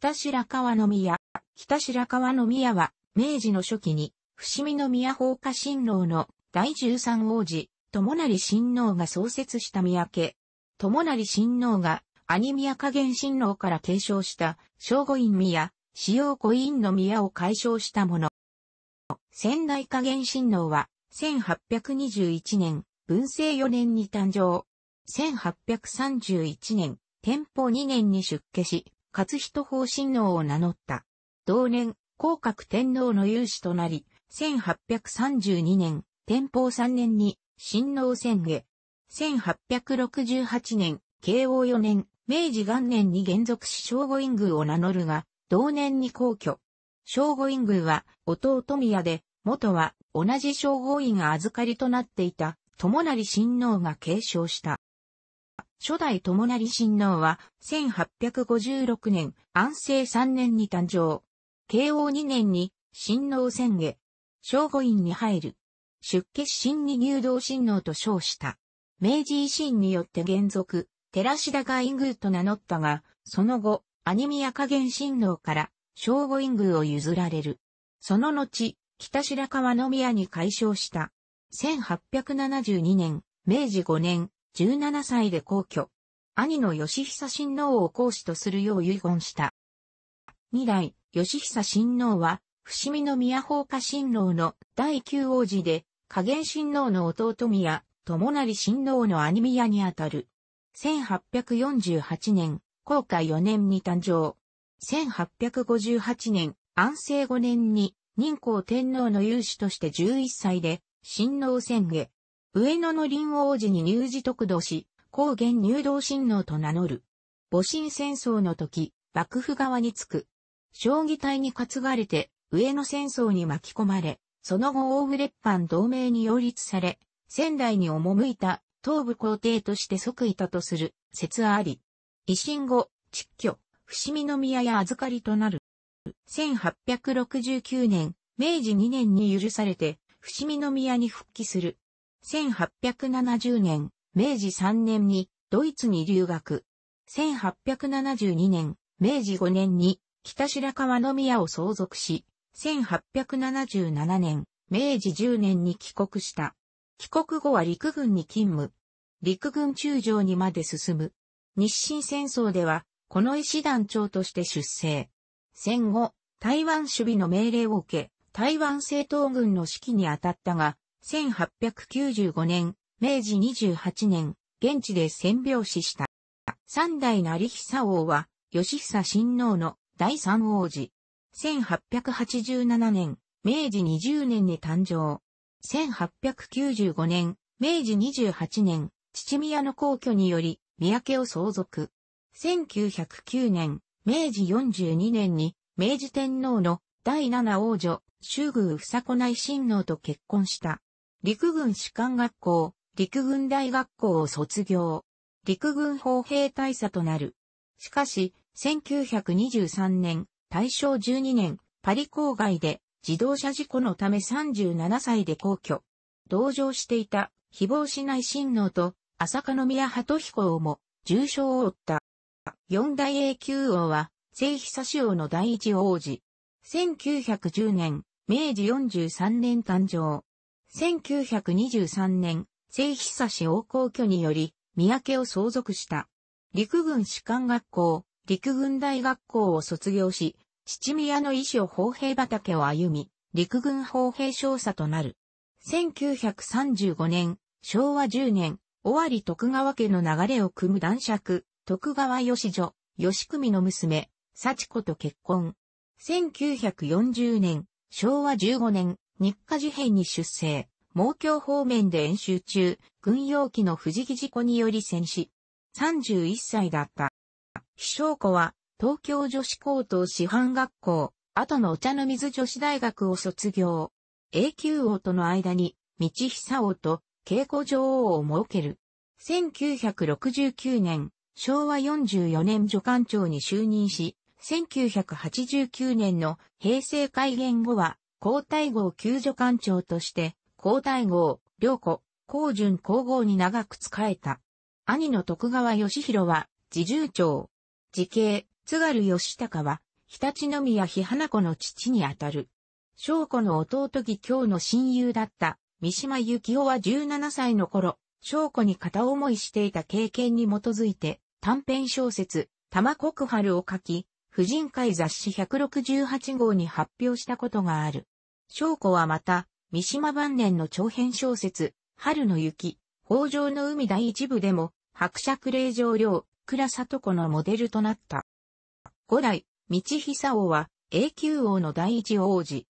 北白川宮。北白川宮は、明治の初期に、伏見宮放火神郎の第十三王子、友成新郎が創設した宮家。友成新郎が、兄宮加減新郎から継承した、正護院宮、使用五院の宮を解消したもの。仙台加減新郎は、1821年、文政4年に誕生。1831年、天保2年に出家し、勝人法親王を名乗った。同年、広格天皇の勇士となり、1832年、天保3年に、親王宣下。1868年、慶応4年、明治元年に原属し正午院宮を名乗るが、同年に皇居。正午院宮は、弟宮で、元は、同じ正午院が預かりとなっていた、友成親王が継承した。初代友成親王は、1856年、安政3年に誕生。慶応2年に、親王宣下。正午院に入る。出家新に入道親王と称した。明治維新によって原則、寺志田が院宮と名乗ったが、その後、兄宮加減親王から、正午院宮を譲られる。その後、北白河宮に改称した。1872年、明治5年、17歳で皇居。兄の義久親王を皇子とするよう遺言した。二代、義久親王は、伏見宮法家親王の第九王子で、加減親王の弟宮、友成親王の兄宮にあたる。1848年、皇家4年に誕生。1858年、安政5年に、任皇天皇の勇士として11歳で、親王宣言。上野の林王子に入寺得度し、高原入道親王と名乗る。戊辰戦争の時、幕府側につく。将棋隊に担がれて、上野戦争に巻き込まれ、その後大レッ藩同盟に擁立され、仙台に赴いた東部皇帝として即位たとする説あり。維新後、蟄居、伏見宮や預かりとなる。1869年、明治2年に許されて、伏見宮に復帰する。1870年、明治3年にドイツに留学。1872年、明治5年に北白川宮を相続し、1877年、明治10年に帰国した。帰国後は陸軍に勤務。陸軍中将にまで進む。日清戦争では、この医師団長として出征。戦後、台湾守備の命令を受け、台湾政党軍の指揮に当たったが、1895年、明治28年、現地で占病死した。三代成久王は、吉久親王の第三王子。1887年、明治20年に誕生。1895年、明治28年、父宮の皇居により、三宅を相続。1909年、明治42年に、明治天皇の第七王女、周宮房子内親王と結婚した。陸軍士官学校、陸軍大学校を卒業。陸軍砲兵大佐となる。しかし、1923年、大正12年、パリ郊外で自動車事故のため37歳で皇居。同乗していた、非しない親王と、浅香宮鳩彦王も、重傷を負った。四大永久王は、聖久志王の第一王子。1910年、明治43年誕生。1923年、聖久氏王皇居により、三宅を相続した。陸軍士官学校、陸軍大学校を卒業し、父宮の医師を砲兵畑を歩み、陸軍砲兵少佐となる。1935年、昭和10年、尾張徳川家の流れを組む男爵、徳川義女、義組の娘、幸子と結婚。1940年、昭和15年、日課事変に出征、猛京方面で演習中、軍用機の藤木事故により戦死。31歳だった。飛翔子は、東京女子高等師範学校、後のお茶の水女子大学を卒業。永久王との間に、道久王と稽古女王を設ける。1969年、昭和44年助官長に就任し、1989年の平成改元後は皇太后救助官長として、皇太后、良子、皇順皇后に長く仕えた。兄の徳川義弘は、自重長。自兄、津軽義高は、日立宮日花子の父にあたる。翔子の弟義教の親友だった三島幸夫は17歳の頃、翔子に片思いしていた経験に基づいて短編小説、玉国春を書き、婦人会雑誌168号に発表したことがある。翔子はまた、三島晩年の長編小説、春の雪、北条の海第一部でも、白尺令場領、倉里子のモデルとなった。五代、道久王は、永久王の第一王子。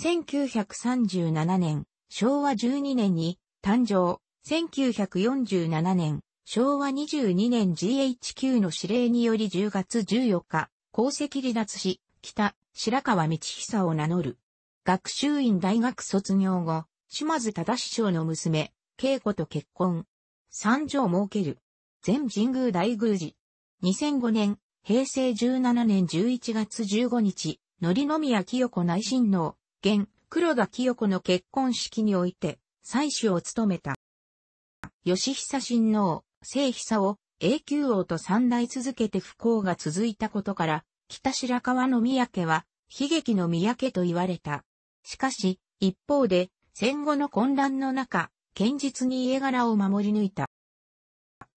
1937年、昭和12年に、誕生。1947年、昭和22年 GHQ の指令により10月14日、功績離脱し、北、白川道久を名乗る。学習院大学卒業後、島津忠師匠の娘、慶子と結婚。三条を設ける。全神宮大宮寺。2005年、平成17年11月15日、則宮清子内親王、現、黒田清子の結婚式において、祭祀を務めた。吉久親王、聖久を、永久王と三代続けて不幸が続いたことから、北白川の宮家は、悲劇の宮家と言われた。しかし、一方で、戦後の混乱の中、堅実に家柄を守り抜いた。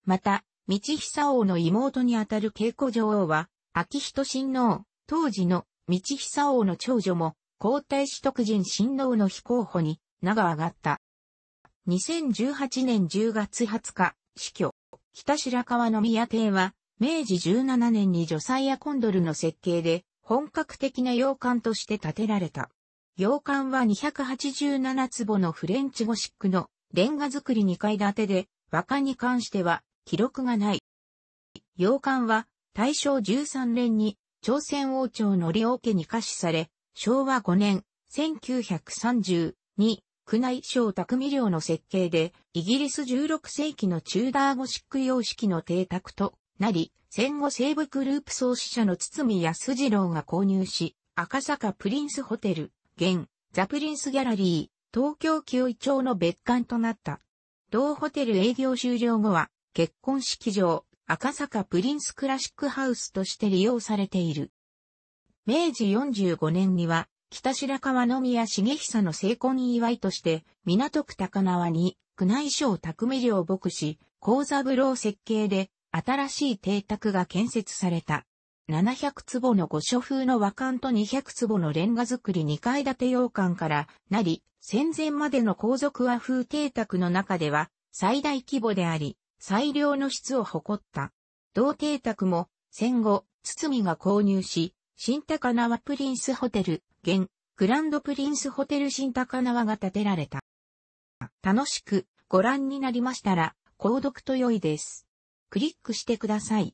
また、道久王の妹にあたる稽古女王は、秋人親王、当時の道久王の長女も、皇太子徳人親王の非候補に、名が上がった。2018年10月20日、死去。北白川宮邸は、明治17年にジョサイアコンドルの設計で、本格的な洋館として建てられた。洋館は287坪のフレンチゴシックのレンガ造り2階建てで、和歌に関しては記録がない。洋館は大正13年に朝鮮王朝の利王家に下賜され、昭和5年1932宮内省匠寮の設計で、イギリス16世紀のチューダーゴシック様式の邸宅となり、戦後西部グループ創始者の堤康二郎が購入し、赤坂プリンスホテル、現、ザプリンスギャラリー、東京清井町の別館となった。同ホテル営業終了後は、結婚式場、赤坂プリンスクラシックハウスとして利用されている。明治45年には、北白川宮重久の成婚祝いとして、港区高輪に、宮内省匠領牧師、高座風呂設計で、新しい邸宅が建設された。700坪の御所風の和館と200坪のレンガ造り2階建て洋館からなり、戦前までの皇族和風邸宅の中では最大規模であり、最良の質を誇った。同邸宅も戦後、堤が購入し、新高輪プリンスホテル、現、グランドプリンスホテル新高輪が建てられた。楽しくご覧になりましたら、購読と良いです。クリックしてください。